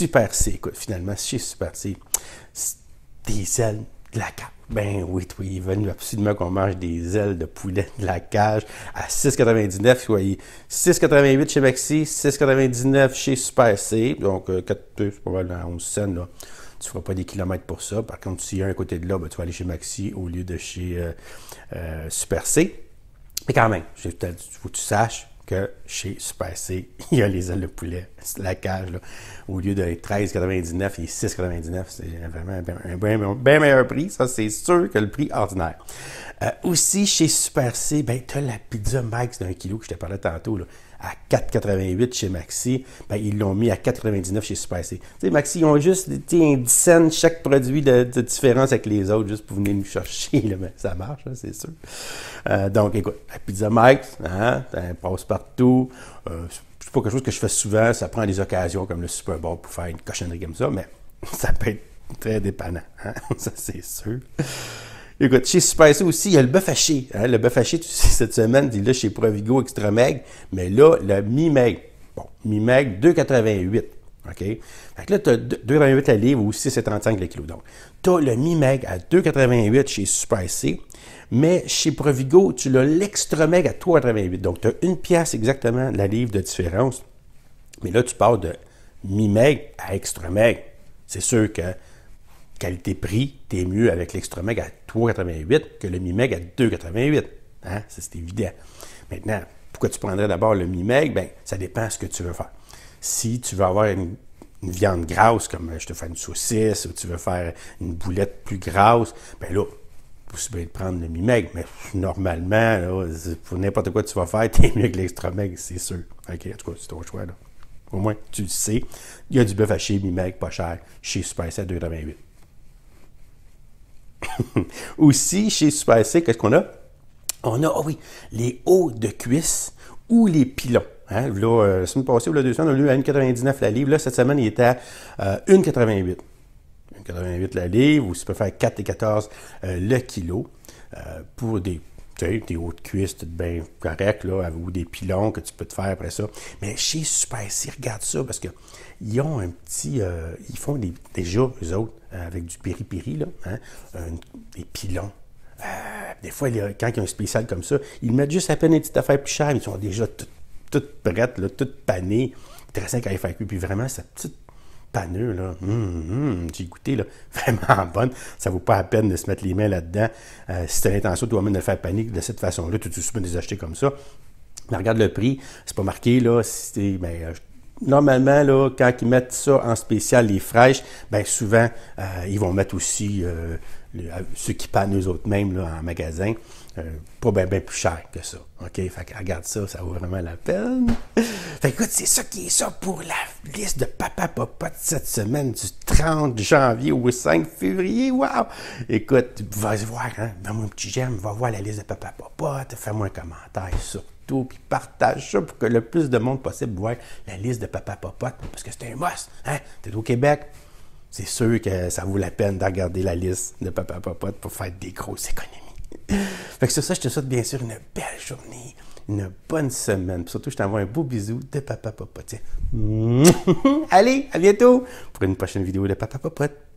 Super C. Écoute, finalement, chez Super C, des ailes de la cage. Ben oui, oui, il est venu absolument qu'on mange des ailes de poulet de la cage à 6,99. Soyez 6,88 chez Maxi, 6,99 chez Super C. Donc, 4, euh, c'est probablement à 11 cents. Tu Tu feras pas des kilomètres pour ça. Par contre, s'il y a un côté de là, ben, tu vas aller chez Maxi au lieu de chez euh, euh, Super C. Mais quand même, il faut que tu saches, que chez Super C, il y a les ailes de poulet, la cage. Au lieu de 13,99, il est 6,99. C'est vraiment un bien, meilleur prix. Ça, c'est sûr que le prix ordinaire. Euh, aussi, chez Super C, ben, tu as la pizza Max d'un kilo que je te parlais tantôt. Là à 4,88 chez Maxi, ben, ils l'ont mis à 4,99 chez Super C. Maxi, ils ont juste un 10 cents chaque produit de, différence avec les autres, juste pour venir nous chercher. Là, mais ça marche, hein, c'est sûr. Euh, donc, écoute, la pizza Mike, hein, passe partout. ce euh, c'est pas quelque chose que je fais souvent, ça prend des occasions comme le Super Bowl pour faire une cochonnerie comme ça, mais ça peut être très dépannant, hein, ça c'est sûr. Écoute, chez Super aussi, il y a le bœuf haché. Hein, le bœuf haché, tu sais, cette semaine, dit là chez Provigo Extra Meg, mais là, le mi-meg. Bon, mi-meg, 2,88. OK? Fait que là, tu as 2,88 à livre ou 6,35 les kilo. Donc, tu as le mi-meg à 2,88 chez Super mais chez Provigo, tu as l'extra-meg à 3,88. Donc, tu as une pièce exactement la livre de différence. Mais là, tu pars de mi-meg à extra-meg. C'est sûr que Qualité-prix, es mieux avec lextra à 3,88 que le mi-meg à 2,88. Hein? C'est évident. Maintenant, pourquoi tu prendrais d'abord le mi-meg? Ben, ça dépend de ce que tu veux faire. Si tu veux avoir une, viande grasse, comme euh, je te fais une saucisse, ou tu veux faire une boulette plus grasse, bien là, possible de prendre le mi-meg, mais normalement, pour n'importe quoi que tu vas faire, es mieux que lextra c'est sûr. OK, en tout cas, c'est ton choix. Au moins, tu le sais. Il y a du bœuf haché, mi-meg, pas cher, chez Super à 2,88 Aussi, chez Super C, qu'est-ce qu'on a? On a, ah oui, les hauts de cuisse ou les pilons. Hein, euh, la semaine passée la on a eu à 1,99 la livre. Là, cette semaine, il était à 1,88. Euh, 1,88 la livre, ou ça peut faire 4,14 euh, le kilo pour des tes hautes cuisses, cuisse, bien correct, là, ou des pilons que tu peux te faire après ça. Mais chez Super C, regarde ça, parce qu'ils ont un petit. Euh, ils font des, déjà, eux autres, euh, avec du piri-piri, là, hein, des pilons. Euh, des fois, quand ils y un spécial comme ça, ils mettent juste à peine une petite affaire plus chère, ils sont déjà toutes, toutes prêtes, toutes panées, très à eux, Puis vraiment, cette petite panneux, là. Hum, hum, j'ai goûté, là. Vraiment bonne. Ça vaut pas la peine de se mettre les mains là-dedans. Euh, si tu as l'intention même de faire panique de cette façon-là, tu, suite, peux les acheter comme ça. Mais regarde le prix, c'est pas marqué, là. Ben, euh, normalement, là, quand ils mettent ça en spécial, les fraîches, ben souvent, euh, ils vont mettre aussi ceux qui pannent eux autres mêmes en magasin. Euh, pas bien ben plus cher que ça. OK? Fait que regarde ça, ça vaut vraiment la peine. Fait écoute, c'est ça qui est ça pour la liste de Papa Papa cette semaine du 30 janvier au 5 février. Wow! Écoute, vas voir, hein? Donne-moi un petit j'aime, va voir la liste de Papa Papa, fais-moi un commentaire surtout, puis partage ça pour que le plus de monde possible voit la liste de Papa Popote, parce que c'est un boss, hein? T'es au Québec, c'est sûr que ça vaut la peine de regarder la liste de Papa Popote pour faire des grosses économies fait que sur ça, je te souhaite bien sûr une belle journée, une bonne semaine. surtout, je t'envoie un beau bisou de Papa Popote. Allez, à bientôt pour une prochaine vidéo de Papa Popote.